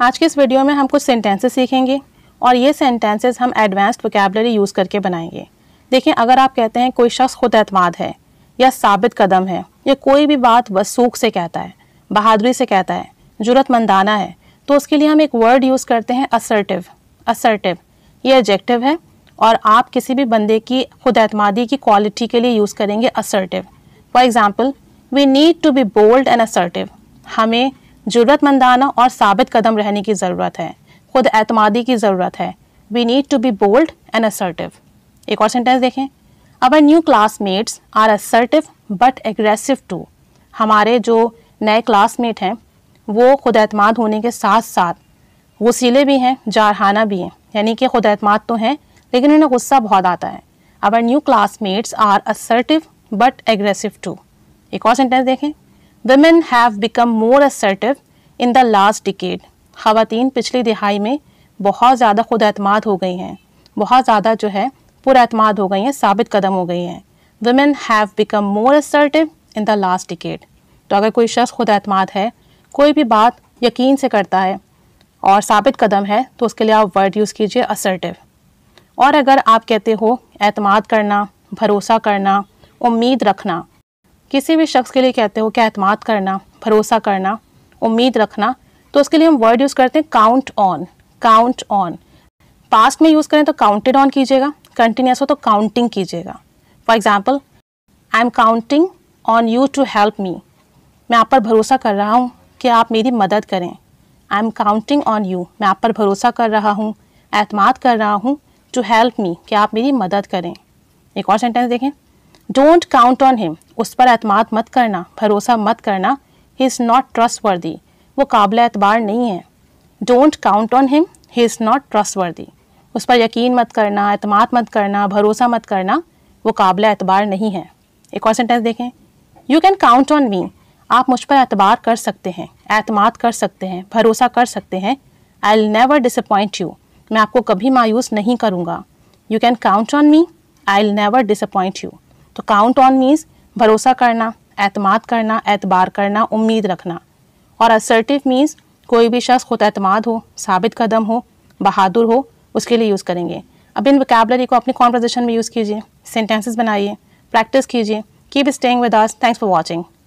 आज के इस वीडियो में हम कुछ सेंटेंसेस सीखेंगे और ये सेंटेंसेस हम एडवांस्ड वोकेबलरी यूज़ करके बनाएंगे देखें अगर आप कहते हैं कोई शख्स खुद एतमाद है या साबित कदम है या कोई भी बात वसूख से कहता है बहादुरी से कहता है जरूरतमंदाना है तो उसके लिए हम एक वर्ड यूज़ करते हैं असर्टिव असर्टिव ये एडजेक्टिव है और आप किसी भी बंदे की खुद एतमादी की क्वालिटी के लिए यूज़ करेंगे assertive for example we need to be bold and assertive हमें जरूरतमंदाना और साबित कदम रहने की ज़रूरत है खुद एतमादी की ज़रूरत है we need to be bold and assertive एक और सेंटेंस देखें our new classmates are assertive but aggressive too हमारे जो नए क्लासमेट हैं वो खुद अतमाद होने के साथ साथ वसीले भी हैं जारहाना भी हैं यानी कि खुद अतमाद तो हैं लेकिन उन्हें गुस्सा बहुत आता है our new classmates are assertive but aggressive too एक और सेंटेंस देखें women have become more assertive in the last decade खातन पिछली दिहाई में बहुत ज़्यादा खुद अतमाद हो गई हैं बहुत ज़्यादा जो है पुरमाद हो गई हैं साबित कदम हो गई हैं women have become more assertive in the last decade तो अगर कोई शख्स खुद अतमाद है कोई भी बात यकीन से करता है और साबित कदम है तो उसके लिए आप वर्ड यूज़ कीजिए असर्टिव और अगर आप कहते हो अतमाद करना भरोसा करना उम्मीद रखना किसी भी शख्स के लिए कहते हो क्या अतमाद करना भरोसा करना उम्मीद रखना तो उसके लिए हम वर्ड यूज़ करते हैं count on count on past में यूज़ करें तो काउंटेड ऑन कीजिएगा कंटिन्यूस हो तो काउंटिंग कीजिएगा for example I am counting on you to help me मैं आप पर भरोसा कर रहा हूँ कि आप मेरी मदद करें I am counting on you मैं आप पर भरोसा कर रहा हूँ एतमाद कर रहा हूँ टू हेल्प मी कि आप मेरी मदद करें एक और सेंटेंस देखें डोंट काउंट ऑन हिम उस पर अतमाद मत करना भरोसा मत करना ही इज़ नॉट ट्रस्ट वर्दी वो काबिल एतबार नहीं है don't count on him he is not trustworthy उस पर यकीन मत करना अतमाद मत करना भरोसा मत करना वो काबिल एतबार नहीं है एक और सेंटेंस देखें you can count on me आप मुझ पर एतबार कर सकते हैं एतमाद कर सकते हैं भरोसा कर सकते हैं I'll never disappoint you मैं आपको कभी मायूस नहीं करूँगा you can count on me I'll never disappoint you तो काउंट ऑन मीन्स भरोसा करना एतमाद करना एतबार करना उम्मीद रखना और असर्टिव मीन्स कोई भी शख्स खुद अतमाद हो साबित कदम हो बहादुर हो उसके लिए यूज़ करेंगे अब इन वोकेबलरी को अपनी कॉन्वर्जेशन में यूज़ कीजिए सेंटेंसेस बनाइए प्रैक्टिस कीजिए keep staying with us thanks for watching